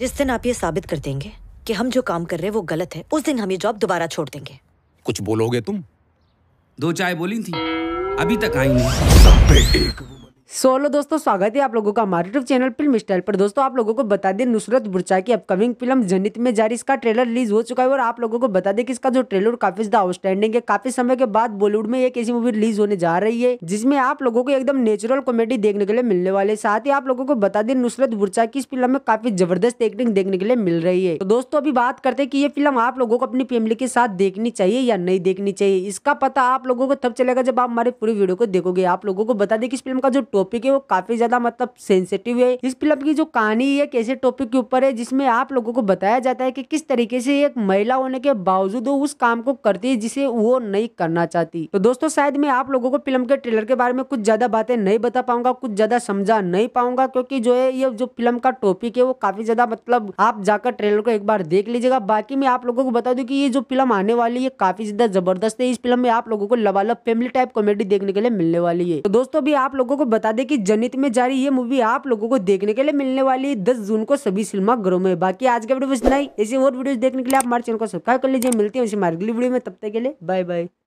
जिस दिन आप ये साबित कर देंगे कि हम जो काम कर रहे हैं वो गलत है उस दिन हम ये जॉब दोबारा छोड़ देंगे कुछ बोलोगे तुम दो चाय बोली थी अभी तक आई नहीं सब पे एक सोलो दोस्तों स्वागत है आप लोगों का हमारे यूट्यूब चैनल फिल्म स्टाइल पर दोस्तों आप लोगों को बता दें नुसरत बुरचा की अपकमिंग फिल्म जनित में जारी इसका ट्रेलर रिलीज हो चुका है और आप लोगों को बता दें कि इसका जो ट्रेलर काफी ज्यादा आउटस्टैंडिंग है काफी समय के बाद बॉलीवुड में एक ऐसी मूवी रिलीज होने जा रही है जिसमें आप लोगों को एकदम नेचुरल कॉमेडी देखने के लिए मिलने वाले साथ ही आप लोगों को बता दें नुसरत बुरचा की इस फिल्म में काफी जबरदस्त एक्टिंग देखने के लिए मिल रही है तो दोस्तों अभी बात करते हैं कि ये फिल्म आप लोगों को अपनी फैमिली के साथ देखनी चाहिए या नहीं देखनी चाहिए इसका पता आप लोगों को तब चलेगा जब आप हमारे पूरी वीडियो को देखोगे आप लोगों को बता दें कि इस फिल्म का जो टॉपिक है वो काफी ज्यादा मतलब सेंसिटिव है इस फिल्म की जो कहानी है कैसे टॉपिक के ऊपर है जिसमें आप लोगों को बताया जाता है कि किस तरीके से एक महिला होने के बावजूद वो उस काम को करती है जिसे वो नहीं करना चाहती तो दोस्तों शायद मैं आप लोगों को फिल्म के ट्रेलर के बारे में कुछ ज्यादा बातें नहीं बता पाऊंगा कुछ ज्यादा समझा नहीं पाऊंगा क्योंकि जो है ये जो फिल्म का टॉपिक है वो काफी ज्यादा मतलब आप जाकर ट्रेलर को एक बार देख लीजिएगा बाकी मैं आप लोगों को बता दू की ये जो फिल्म आने वाली है काफी ज्यादा जबरदस्त है इस फिल्म में आप लोगों को लबालब फैमिली टाइप कॉमेडी देखने के लिए मिलने वाली है तो दोस्तों भी आप लोगों को बता बता दें कि जनित में जारी ये मूवी आप लोगों को देखने के लिए मिलने वाली है दस जून को सभी सिनेमा घरों में बाकी आज का वीडियो बस नहीं ऐसी और वीडियो देखने के लिए आप हमारे चैनल को सब्सक्राइब कर लीजिए मिलते हैं उसे हमारे अगली वीडियो में तब तक के लिए बाय बाय